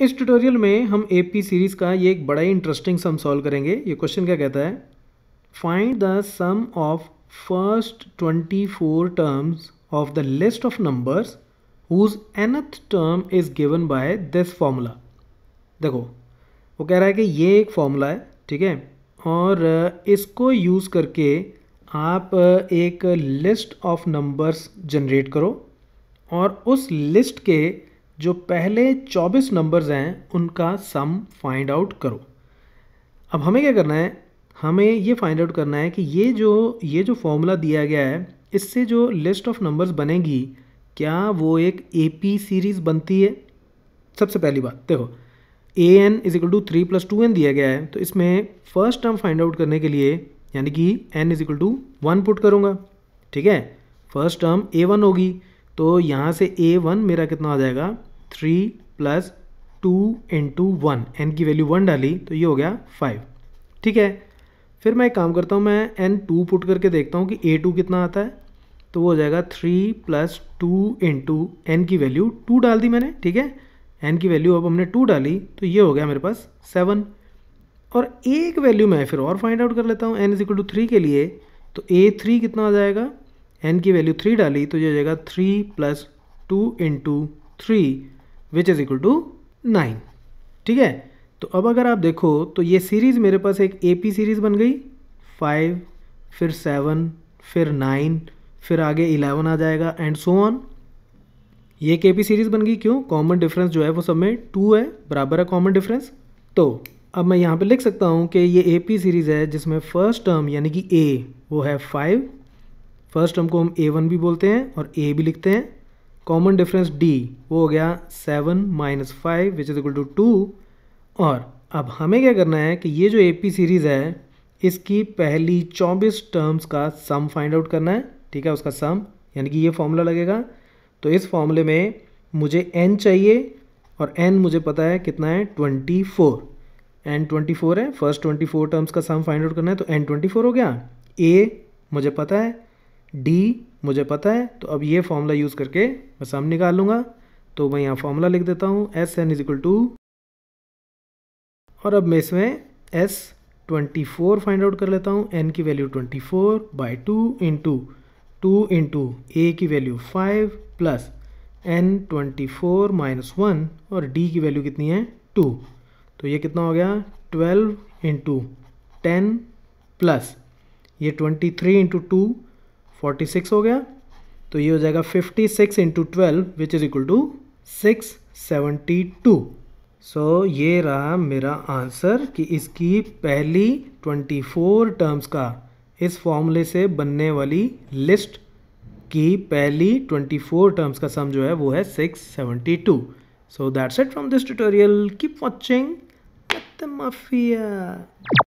इस ट्यूटोरियल में हम ए पी सीरीज़ का ये एक बड़ा ही इंटरेस्टिंग सम सॉल्व करेंगे ये क्वेश्चन क्या कहता है find the sum of first twenty four terms of the list of numbers whose nth term is given by this formula देखो वो कह रहा है कि ये एक फॉर्मूला है ठीक है और इसको यूज़ करके आप एक लिस्ट ऑफ नंबर्स जनरेट करो और उस लिस्ट के जो पहले 24 नंबर्स हैं उनका सम फाइंड आउट करो अब हमें क्या करना है हमें ये फाइंड आउट करना है कि ये जो ये जो फॉर्मूला दिया गया है इससे जो लिस्ट ऑफ नंबर्स बनेगी क्या वो एक ए पी सीरीज़ बनती है सबसे पहली बात देखो a n is equal to three plus two n दिया गया है तो इसमें फर्स्ट टर्म फाइंड आउट करने के लिए यानी कि n is equal to one put करूँगा ठीक है फर्स्ट टर्म ए वन होगी तो यहाँ से ए वन मेरा कितना आ जाएगा three plus two into one n की वैल्यू वन डाली तो ये हो गया फाइव ठीक है फिर मैं एक काम करता हूँ मैं एन टू पुट करके देखता हूँ कि ए टू कितना आता है तो वो हो जाएगा three plus two into n की वैल्यू टू डाल दी मैंने ठीक है एन की वैल्यू अब हमने टू डाली तो ये हो गया मेरे पास सेवन और एक वैल्यू मैं फिर और फाइंड आउट कर लेता हूँ n is equal to three के लिए तो ए थ्री कितना आ जाएगा एन की वैल्यू थ्री डाली तो ये हो जाएगा three plus two into three which is equal to nine ठीक है तो अब अगर आप देखो तो ये सीरीज़ मेरे पास एक ए पी सीरीज़ बन गई फाइव फिर सेवन फिर नाइन फिर आगे इलेवन आ जाएगा एंड सो ऑन ये के पी सीरीज़ बन गई क्यों कॉमन डिफरेंस जो है वो सब में टू है बराबर है कॉमन डिफरेंस तो अब मैं यहाँ पे लिख सकता हूँ कि ये ए पी सीरीज़ है जिसमें फर्स्ट टर्म यानी कि ए वो है फाइव फर्स्ट टर्म को हम ए वन भी बोलते हैं और ए भी लिखते हैं कॉमन डिफरेंस डी वो हो गया seven minus five which is equal to two और अब हमें क्या करना है कि ये जो ए पी सीरीज़ है इसकी पहली चौबीस टर्म्स का सम फाइंड आउट करना है ठीक है उसका सम यानी कि ये फॉर्मूला लगेगा तो इस फॉर्मूले में मुझे एन चाहिए और एन मुझे पता है कितना है twenty four n twenty four है फर्स्ट ट्वेंटी फोर टर्म्स का सम फाइंड आउट करना है तो एन ट्वेंटी फोर हो गया ए मुझे पता है डी मुझे पता है तो अब ये फॉर्मूला यूज़ करके मैं सम निकाल लूँगा तो मैं यहाँ फॉर्मूला लिख देता हूँ s n is equal to और अब मैं इसमें s twenty four find out कर लेता हूँ एन की value twenty four by two into two into a की value five plus n twenty four minus one और डी की वैल्यू कितनी है टू तो ये कितना हो गया ट्वेल्व इंटू टेन प्लस ये twenty three into two forty six हो गया तो ये हो जाएगा fifty six into twelve which is equal to six seventy two so ये रहा मेरा आंसर कि इसकी पहली ट्वेंटी फोर टर्म्स का इस फॉर्मूले से बनने वाली लिस्ट की पहली ट्वेंटी फोर टर्म्स का सम जो है वो है six seventy two so that's it from this tutorial keep watching mafia